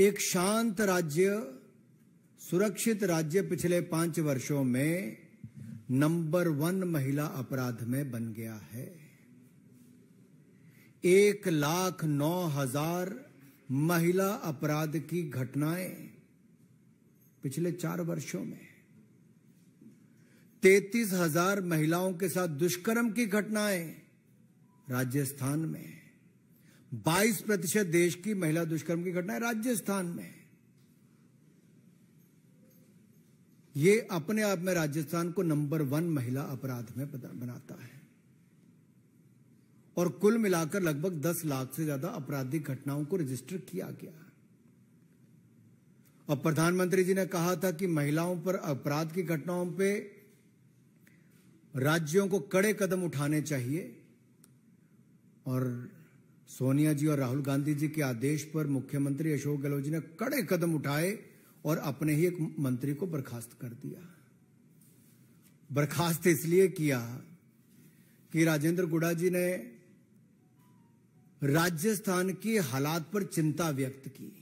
एक शांत राज्य सुरक्षित राज्य पिछले पांच वर्षों में नंबर वन महिला अपराध में बन गया है एक लाख नौ हजार महिला अपराध की घटनाएं पिछले चार वर्षों में तैतीस हजार महिलाओं के साथ दुष्कर्म की घटनाएं राजस्थान में 22 प्रतिशत देश की महिला दुष्कर्म की घटनाएं राजस्थान में ये अपने आप में राजस्थान को नंबर वन महिला अपराध में बनाता है और कुल मिलाकर लगभग 10 लाख से ज्यादा आपराधिक घटनाओं को रजिस्टर किया गया और प्रधानमंत्री जी ने कहा था कि महिलाओं पर अपराध की घटनाओं पे राज्यों को कड़े कदम उठाने चाहिए और सोनिया जी और राहुल गांधी जी के आदेश पर मुख्यमंत्री अशोक गहलोत जी ने कड़े कदम उठाए और अपने ही एक मंत्री को बर्खास्त कर दिया बर्खास्त इसलिए किया कि राजेंद्र गुड़ा जी ने राजस्थान के हालात पर चिंता व्यक्त की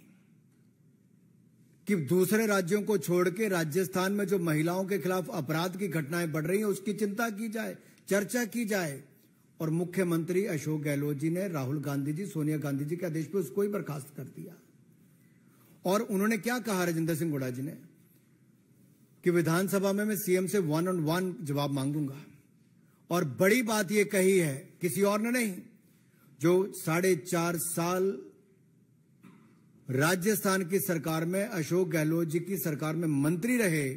कि दूसरे राज्यों को छोड़ के राजस्थान में जो महिलाओं के खिलाफ अपराध की घटनाएं बढ़ रही हैं उसकी चिंता की जाए चर्चा की जाए और मुख्यमंत्री अशोक गहलोत जी ने राहुल गांधी जी सोनिया गांधी जी के आदेश पर उसको ही बर्खास्त कर दिया और उन्होंने क्या कहा राजेंद्र सिंह गुड़ा जी ने कि विधानसभा में मैं सीएम से वन ऑन वन जवाब मांगूंगा और बड़ी बात यह कही है किसी और ने नहीं जो साढ़े चार साल राजस्थान की सरकार में अशोक गहलोत जी की सरकार में मंत्री रहे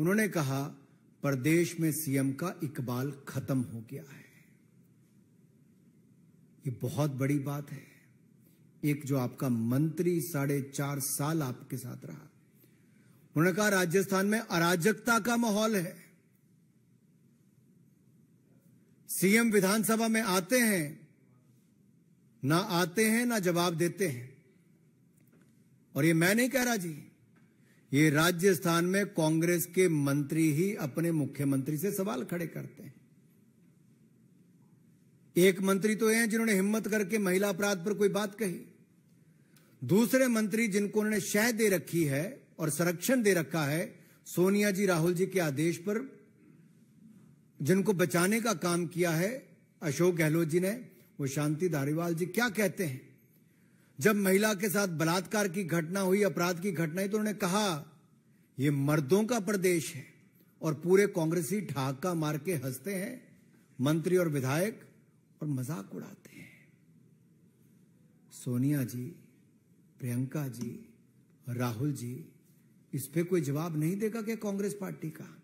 उन्होंने कहा प्रदेश में सीएम का इकबाल खत्म हो गया है ये बहुत बड़ी बात है एक जो आपका मंत्री साढ़े चार साल आपके साथ रहा उन्होंने कहा राजस्थान में अराजकता का माहौल है सीएम विधानसभा में आते हैं ना आते हैं ना जवाब देते हैं और ये मैं नहीं कह रहा जी ये राजस्थान में कांग्रेस के मंत्री ही अपने मुख्यमंत्री से सवाल खड़े करते हैं एक मंत्री तो है जिन्होंने हिम्मत करके महिला अपराध पर कोई बात कही दूसरे मंत्री जिनको उन्होंने शह दे रखी है और संरक्षण दे रखा है सोनिया जी राहुल जी के आदेश पर जिनको बचाने का काम किया है अशोक गहलोत जी ने वो शांति धारीवाल जी क्या कहते हैं जब महिला के साथ बलात्कार की घटना हुई अपराध की घटना हुई तो उन्होंने कहा यह मर्दों का प्रदेश है और पूरे कांग्रेसी ठहाका मार के हंसते हैं मंत्री और विधायक और मजाक उड़ाते हैं सोनिया जी प्रियंका जी राहुल जी इस पे कोई जवाब नहीं देगा क्या कांग्रेस पार्टी का